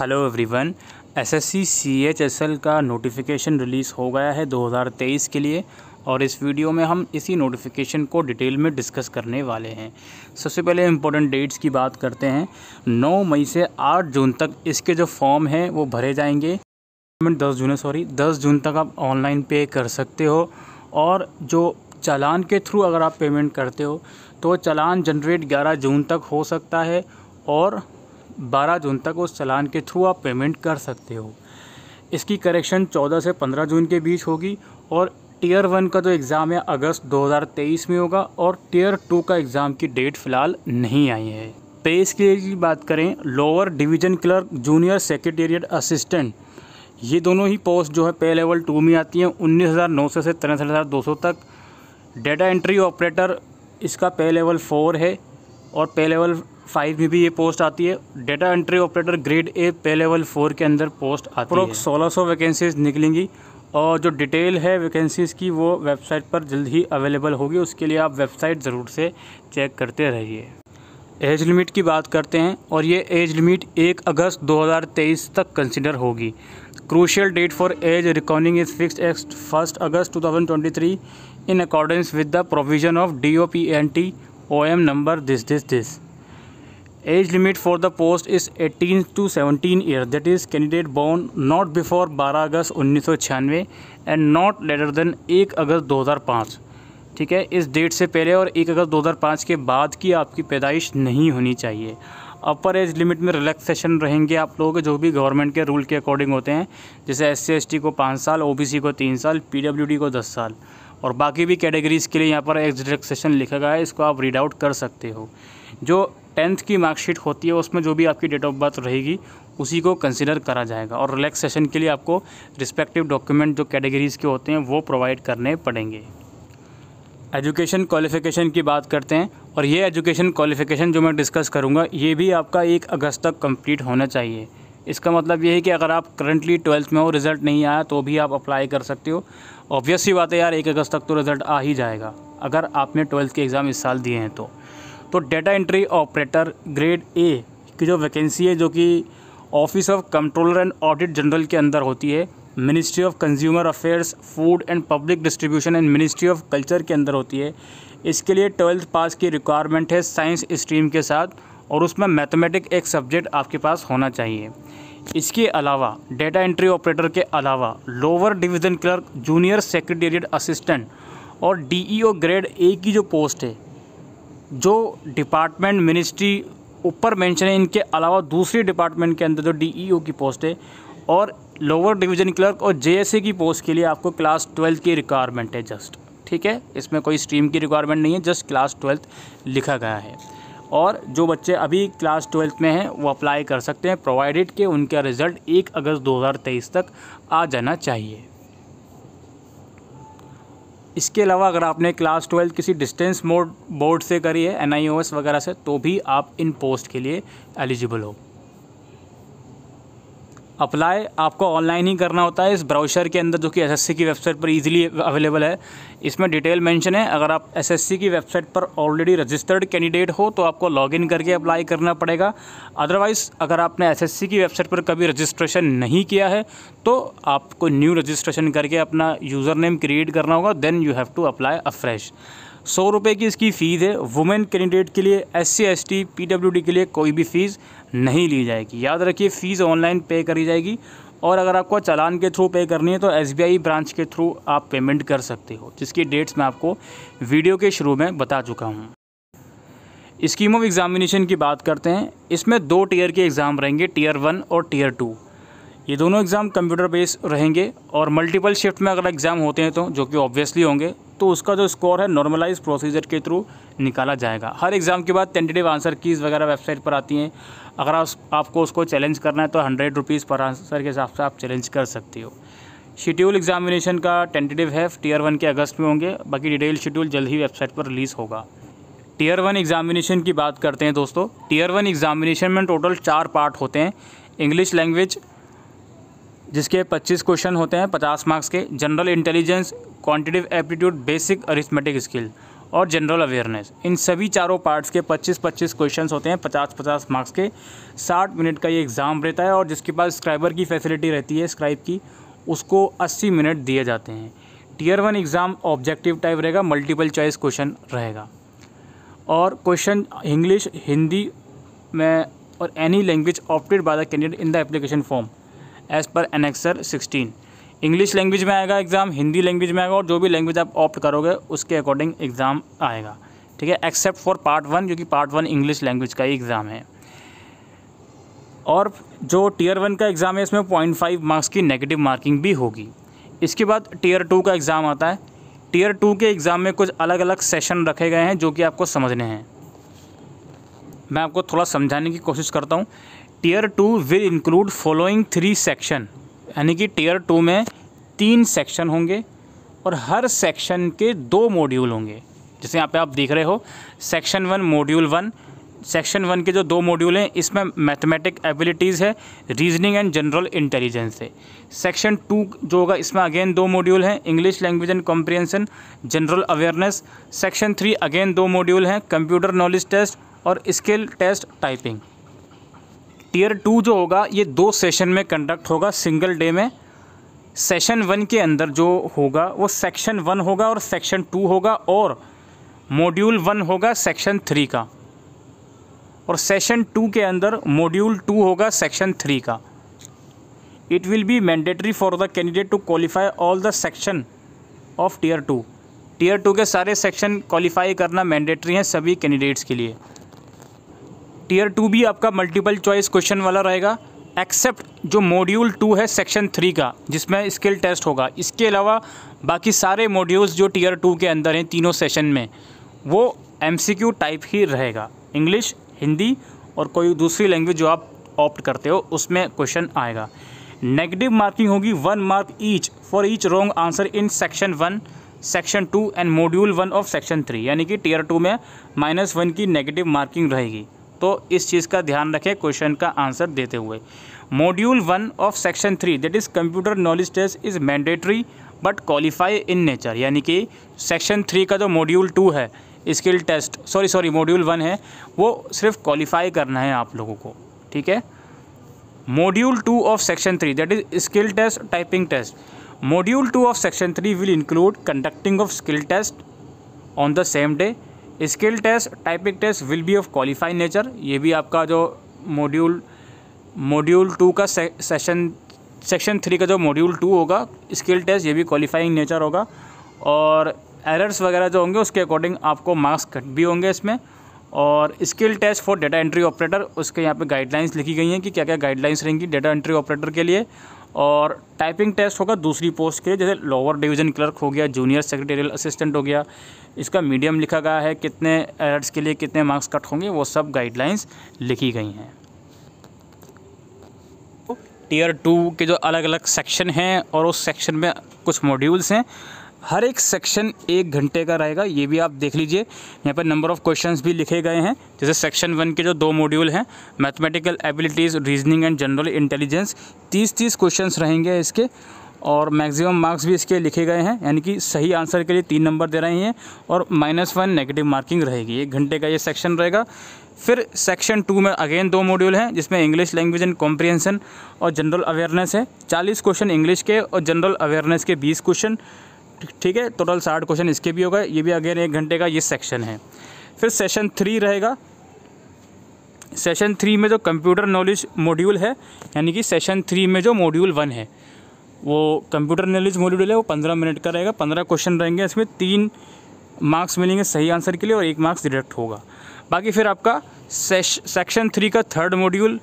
hello everyone SSC CHSL का notification release हो गया है 2023 के लिए और इस वीडियो में हम इसी नोटिफिकेशन को डिटेल में डिस्कस करने वाले हैं सबसे पहले इम्पोर्टेंट डेट्स की बात करते हैं 9 मई से 8 जून तक इसके जो फॉर्म हैं वो भरे जाएंगे पेमेंट दस जून सॉरी दस जून तक आप ऑनलाइन पे कर सकते हो और जो चालान के थ्रू अगर आप पेमेंट करते हो तो चालान जनरेट ग्यारह जून तक हो सकता है और 12 जून तक उस चालान के थ्रू आप पेमेंट कर सकते हो इसकी करेक्शन 14 से 15 जून के बीच होगी और टीयर वन का जो एग्ज़ाम है अगस्त 2023 में होगा और टीयर टू का एग्ज़ाम की डेट फ़िलहाल नहीं आई है पे स्केल की बात करें lower division clerk junior secretariat assistant ये दोनों ही पोस्ट जो है पे लेवल टू में आती हैं उन्नीस हज़ार नौ सौ से तिरसठ हज़ार दो सौ तक डेटा एंट्री ऑपरेटर इसका पे लेवल फोर है और पे लेवल फाइव में भी ये पोस्ट आती है data entry operator grade A pay level four के अंदर पोस्ट आती है सोलह सौ वैकेंसीज निकलेंगी और जो डिटेल है वैकेंसीज़ की वो वेबसाइट पर जल्द ही अवेलेबल होगी उसके लिए आप वेबसाइट ज़रूर से चेक करते रहिए एज लिमिट की बात करते हैं और ये एज लिमिट 1 अगस्त 2023 तक कंसिडर होगी crucial date for age recording is fixed exact first August 2023 in accordance with the provision of D O P N T O M number this this this age limit for the post is 18 to 17 year that is candidate born not before 12 August उन्नीस and not later than 1 August 2005 ठीक है इस date से पहले और 1 August 2005 के बाद की आपकी पैदाइश नहीं होनी चाहिए अपर एज लिमिट में रिलैक्सेशन रहेंगे आप लोग जो भी गवर्नमेंट के रूल के अकॉर्डिंग होते हैं जैसे एस सी को पाँच साल ओ को तीन साल पी को दस साल और बाकी भी कैटेगरीज़ के लिए यहाँ पर एज रिलैक्सेशन लिखा गया है इसको आप रीड आउट कर सकते हो जो टेंथ की मार्कशीट होती है उसमें जो भी आपकी डेट ऑफ बर्थ रहेगी उसी को कंसिडर करा जाएगा और रिलैक्सेशन के लिए आपको रिस्पेक्टिव डॉक्यूमेंट जो कैटेगरीज़ के होते हैं वो प्रोवाइड करने पड़ेंगे एजुकेशन क्वालिफ़िकेशन की बात करते हैं और ये एजुकेशन क्वालिफ़िकेशन जो मैं डिस्कस करूँगा ये भी आपका एक अगस्त तक कंप्लीट होना चाहिए इसका मतलब ये है कि अगर आप करंटली ट्वेल्थ में हो रिज़ल्ट नहीं आया तो भी आप अप्लाई कर सकते हो ऑब्वियसली बात है यार एक अगस्त तक तो रिज़ल्ट आ ही जाएगा अगर आपने ट्वेल्थ के एग्ज़ाम इस साल दिए हैं तो तो data entry operator grade A की जो वैकेंसी है जो कि office of controller and audit general के अंदर होती है ministry of consumer affairs food and public distribution and ministry of culture के अंदर होती है इसके लिए ट्वेल्थ पास की रिक्वायरमेंट है साइंस स्ट्रीम के साथ और उसमें मैथमेटिक एक सब्जेक्ट आपके पास होना चाहिए इसके अलावा डेटा एंट्री ऑपरेटर के अलावा lower division clerk junior secretariat assistant और डीईओ ग्रेड ए की जो पोस्ट है जो डिपार्टमेंट मिनिस्ट्री ऊपर मेंशन है इनके अलावा दूसरी डिपार्टमेंट के अंदर जो डीईओ e की पोस्ट है और लोअर डिवीजन क्लर्क और जेएसए की पोस्ट के लिए आपको क्लास ट्वेल्थ की रिक्वायरमेंट है जस्ट ठीक है इसमें कोई स्ट्रीम की रिक्वायरमेंट नहीं है जस्ट क्लास ट्वेल्थ लिखा गया है और जो बच्चे अभी क्लास ट्वेल्थ में हैं वो अप्लाई कर सकते हैं प्रोवाइडेड के उनका रिज़ल्ट एक अगस्त तेईस तक आ जाना चाहिए इसके अलावा अगर आपने क्लास ट्वेल्थ किसी डिस्टेंस मोड बोर्ड से करी है एन वगैरह से तो भी आप इन पोस्ट के लिए एलिजिबल हो अप्लाई आपको ऑनलाइन ही करना होता है इस ब्राउशर के अंदर जो कि एसएससी की वेबसाइट पर इजीली अवेलेबल है इसमें डिटेल मेंशन है अगर आप एसएससी की वेबसाइट पर ऑलरेडी रजिस्टर्ड कैंडिडेट हो तो आपको लॉगिन करके अप्लाई करना पड़ेगा अदरवाइज़ अगर आपने एसएससी की वेबसाइट पर कभी रजिस्ट्रेशन नहीं किया है तो आपको न्यू रजिस्ट्रेशन करके अपना यूज़र नेम क्रिएट करना होगा then you have to apply afresh सौ रुपये की इसकी फ़ीस है वुमेन कैंडिडेट के लिए S C S T P W D के लिए कोई भी फ़ीस नहीं ली जाएगी याद रखिए फ़ीस ऑनलाइन पे करी जाएगी और अगर आपको चालान के थ्रू पे करनी है तो एस बी आई ब्रांच के थ्रू आप पेमेंट कर सकते हो जिसकी डेट्स मैं आपको वीडियो के शुरू में बता चुका हूँ स्कीम ऑफ एग्ज़ामिनेशन की बात करते हैं इसमें दो टीयर के एग्ज़ाम रहेंगे टीयर वन और टीयर टू ये दोनों एग्ज़ाम कंप्यूटर बेस्ड रहेंगे और मल्टीपल शिफ्ट में अगर एग्ज़ाम होते हैं तो जो कि ऑब्वियसली होंगे तो उसका जो स्कोर है नॉर्मलाइज प्रोसीजर के थ्रू निकाला जाएगा हर एग्ज़ाम के बाद टेंटेटिव आंसर कीज़ वगैरह वेबसाइट पर आती हैं अगर आप, आपको उसको चैलेंज करना है तो हंड्रेड रुपीज़ पर आंसर के हिसाब से आप चैलेंज कर सकते हो शेड्यूल एग्जामिनेशन का टेंटेटिव है टीयर वन के अगस्त में होंगे बाकी डिटेल शेड्यूल जल्द ही वेबसाइट पर रिलीज़ होगा टीयर वन एग्जामिनेशन की बात करते हैं दोस्तों टीयर वन एग्जामिनेशन में टोटल चार पार्ट होते हैं इंग्लिश लैंग्वेज जिसके 25 क्वेश्चन होते हैं 50 मार्क्स के general intelligence quantitative aptitude basic arithmetic skill और जनरल अवेयरनेस इन सभी चारों पार्ट्स के 25-25 क्वेश्चंस होते हैं 50-50 मार्क्स के 60 मिनट का ये एग्ज़ाम रहता है और जिसके पास स्क्राइबर की फैसिलिटी रहती है स्क्राइब की उसको 80 मिनट दिए जाते हैं tier one exam objective type रहेगा मल्टीपल चॉइस क्वेश्चन रहेगा और क्वेश्चन इंग्लिश हिंदी में और any language opted by the candidate in the application form as per annexure sixteen English language में आएगा एग्ज़ाम हिंदी लैंग्वेज में आएगा और जो भी लैंग्वेज आप ऑप्ट करोगे उसके अकॉर्डिंग एग्ज़ाम आएगा ठीक है एक्सेप्ट फॉर पार्ट वन जो कि पार्ट वन इंग्लिश लैंग्वेज का ही एग्ज़ाम है और जो टीयर वन का एग्ज़ाम है इसमें पॉइंट फाइव मार्क्स की नेगेटिव मार्किंग भी होगी इसके बाद टीयर टू का एग्ज़ाम आता है टीयर टू के एग्ज़ाम में कुछ अलग अलग सेशन रखे गए हैं जो कि आपको समझने हैं मैं आपको थोड़ा समझाने की कोशिश करता हूँ tier two will include following three section यानी कि टीयर टू में तीन सेक्शन होंगे और हर सेक्शन के दो मॉड्यूल होंगे जैसे यहाँ पे आप देख रहे हो section one module one section one के जो दो मॉड्यूल हैं इसमें मैथमेटिक एबिलिटीज़ है रीजनिंग एंड जनरल इंटेलिजेंस है सेक्शन टू जो होगा इसमें अगेन दो मॉड्यूल हैं English language and comprehension general awareness section three again दो मॉड्यूल हैं कंप्यूटर नॉलेज टेस्ट और skill test typing tier two जो होगा ये दो सेशन में कंडक्ट होगा सिंगल डे में सेशन वन के अंदर जो होगा वो सेक्शन वन होगा और सेक्शन टू होगा और मॉड्यूल वन होगा सेक्शन थ्री का और सेशन टू के अंदर मॉड्यूल टू होगा सेक्शन थ्री का it will be mandatory for the candidate to qualify all the section of tier two tier two के सारे सेक्शन क्वालिफाई करना मैंडेटरी है सभी कैंडिडेट्स के लिए टीयर टू भी आपका मल्टीपल चॉइस क्वेश्चन वाला रहेगा एक्सेप्ट जो मॉड्यूल टू है सेक्शन थ्री का जिसमें स्किल टेस्ट होगा इसके अलावा बाकी सारे मॉड्यूल्स जो टीयर टू के अंदर हैं तीनों सेशन में वो एम टाइप ही रहेगा इंग्लिश हिंदी और कोई दूसरी लैंग्वेज जो आप ऑप्ट करते हो उसमें क्वेश्चन आएगा नेगेटिव मार्किंग होगी one mark each for each wrong answer in section one section two and module one of section three यानी कि टीयर टू में माइनस वन की नेगेटिव मार्किंग रहेगी तो इस चीज़ का ध्यान रखें क्वेश्चन का आंसर देते हुए module one of section three that is computer knowledge test is mandatory but qualify in nature यानी कि सेक्शन थ्री का जो मॉड्यूल टू है skill test sorry sorry module one है वो सिर्फ क्वालिफाई करना है आप लोगों को ठीक है module two of section three that is skill test typing test module two of section three will include conducting of skill test on the same day skill test typing test will be of qualified nature ये भी आपका जो module module two का session section three का जो module two होगा skill test ये भी क्वालिफाइंग नेचर होगा और एरर्स वगैरह जो होंगे उसके अकॉर्डिंग आपको मार्क्स कट भी होंगे इसमें और skill test for data entry operator उसके यहाँ पे गाइडलाइंस लिखी गई हैं कि क्या क्या गाइडलाइंस रहेंगी डेटा एंट्री ऑपरेटर के लिए और टाइपिंग टेस्ट होगा दूसरी पोस्ट के जैसे लोअर डिवीज़न क्लर्क हो गया जूनियर सेक्रेटेरियल असिस्टेंट हो गया इसका मीडियम लिखा गया है कितने एड्स के लिए कितने मार्क्स कट होंगे वो सब गाइडलाइंस लिखी गई हैं टीयर टू के जो अलग अलग सेक्शन हैं और उस सेक्शन में कुछ मॉड्यूल्स हैं हर एक सेक्शन एक घंटे का रहेगा ये भी आप देख लीजिए यहाँ पर नंबर ऑफ क्वेश्चंस भी लिखे गए हैं जैसे सेक्शन वन के जो दो मॉड्यूल हैं mathematical abilities reasoning and general intelligence तीस तीस क्वेश्चंस रहेंगे इसके और मैक्सिमम मार्क्स भी इसके लिखे गए हैं यानी कि सही आंसर के लिए तीन नंबर दे रहे हैं और माइनस वन नेगेटिव मार्किंग रहेगी एक घंटे का ये सेक्शन रहेगा फिर सेक्शन टू में अगेन दो मॉड्यूल हैं जिसमें इंग्लिश लैंग्वेज एंड कॉम्प्रिहेंसन और जनरल अवेयरनेस है चालीस क्वेश्चन इंग्लिश के और जनरल अवेयरनेस के बीस क्वेश्चन ठीक है टोटल साठ क्वेश्चन इसके भी होगा ये भी अगेन एक घंटे का ये सेक्शन है फिर सेशन थ्री रहेगा सेशन थ्री में जो कंप्यूटर नॉलेज मॉड्यूल है यानी कि सेशन थ्री में जो मॉड्यूल वन है वो कंप्यूटर नॉलेज मॉड्यूल है वो पंद्रह मिनट का रहेगा पंद्रह क्वेश्चन रहेंगे इसमें तीन मार्क्स मिलेंगे सही आंसर के लिए और एक मार्क्स डिडक्ट होगा बाकी फिर आपका सेक्शन थ्री का third module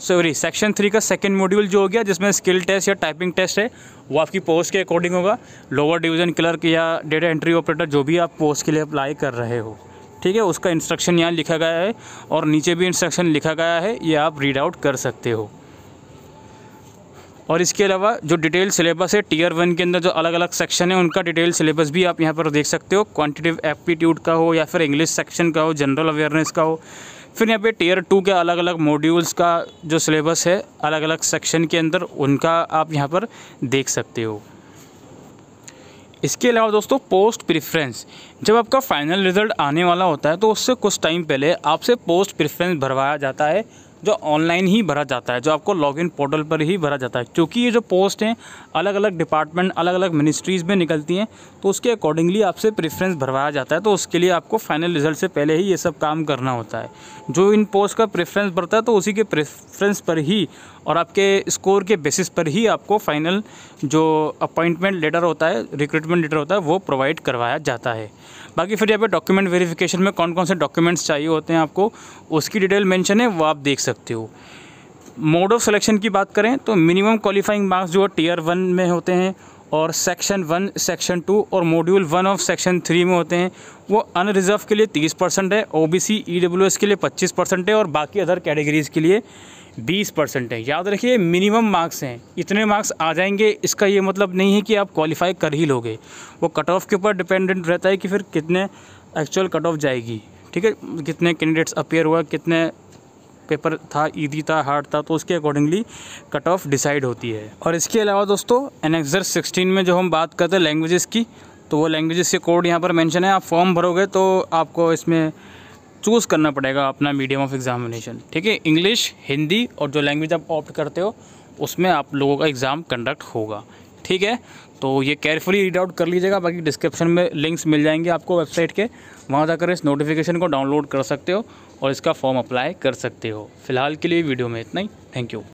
sorry section three का सेकेंड मॉड्यूल जो हो गया जिसमें स्किल टेस्ट या टाइपिंग टेस्ट है वो आपकी पोस्ट के अकॉर्डिंग होगा लोअर डिवीजन क्लर्क या डेटा एंट्री ऑपरेटर जो भी आप पोस्ट के लिए अप्लाई कर रहे हो ठीक है उसका इंस्ट्रक्शन यहाँ लिखा गया है और नीचे भी इंस्ट्रक्शन लिखा गया है ये आप रीड आउट कर सकते हो और इसके अलावा जो डिटेल सिलेबस है टीयर वन के अंदर जो अलग अलग सेक्शन है उनका डिटेल सिलेबस भी आप यहाँ पर देख सकते हो क्वांटिटिव एप्टीट्यूड का हो या फिर इंग्लिश सेक्शन का हो जनरल अवेयरनेस का हो फिर यहाँ पे टीयर टू के अलग अलग मॉड्यूल्स का जो सिलेबस है अलग अलग सेक्शन के अंदर उनका आप यहाँ पर देख सकते हो इसके अलावा दोस्तों पोस्ट प्रेफरेंस जब आपका फाइनल रिजल्ट आने वाला होता है तो उससे कुछ टाइम पहले आपसे पोस्ट प्रेफरेंस भरवाया जाता है जो ऑनलाइन ही भरा जाता है जो आपको लॉगिन पोर्टल पर ही भरा जाता है क्योंकि ये जो पोस्ट हैं अलग अलग डिपार्टमेंट अलग अलग मिनिस्ट्रीज़ में निकलती हैं तो उसके अकॉर्डिंगली आपसे प्रेफरेंस भरवाया जाता है तो उसके लिए आपको फाइनल रिजल्ट से पहले ही ये सब काम करना होता है जो इन पोस्ट का प्रेफरेंस बढ़ता है तो उसी के प्रेफरेंस पर ही और आपके स्कोर के बेसिस पर ही आपको फाइनल जो अपॉइंटमेंट लेटर होता है रिक्रूटमेंट लेटर होता है वो प्रोवाइड करवाया जाता है बाकी फिर यहाँ पे डॉक्यूमेंट वेरिफिकेशन में कौन कौन से डॉक्यूमेंट्स चाहिए होते हैं आपको उसकी डिटेल मेंशन है वो आप देख सकते हो मोड ऑफ सिलेक्शन की बात करें तो मिनिमम क्वालिफाइंग मार्क्स जो टीयर वन में होते हैं और सेक्शन वन सेक्शन टू और module one of section three में होते हैं वो अनरिजर्व के लिए तीस परसेंट है O B C E W S के लिए पच्चीस परसेंट है और बाकी अदर कैटेगरीज़ के लिए बीस परसेंट है याद रखिए मिनिमम मार्क्स हैं इतने मार्क्स आ जाएंगे इसका ये मतलब नहीं है कि आप क्वालिफाई कर ही लोगे वो कट ऑफ के ऊपर डिपेंडेंट रहता है कि फिर कितने एक्चुअल कट ऑफ जाएगी ठीक है कितने कैंडिडेट्स अपेयर हुआ कितने पेपर था ईदी था हार्ड था तो उसके अकॉर्डिंगली कट ऑफ डिसाइड होती है और इसके अलावा दोस्तों एनएक्सर सिक्सटीन में जो हम बात करते हैं लैंग्वेजेस की तो वो लैंग्वेजेस के कोड यहाँ पर मेंशन है आप फॉर्म भरोगे तो आपको इसमें चूज़ करना पड़ेगा अपना मीडियम ऑफ एग्जामिनेशन ठीक है इंग्लिश हिंदी और जो लैंग्वेज आप ऑप्ट करते हो उसमें आप लोगों का एग्ज़ाम कंडक्ट होगा ठीक है तो ये केयरफुली रीड आउट कर लीजिएगा बाकी डिस्क्रिप्शन में लिंक्स मिल जाएंगे आपको वेबसाइट के वहाँ जाकर इस नोटिफिकेशन को डाउनलोड कर सकते हो और इसका फॉर्म अप्लाई कर सकते हो फिलहाल के लिए वीडियो में इतना ही थैंक यू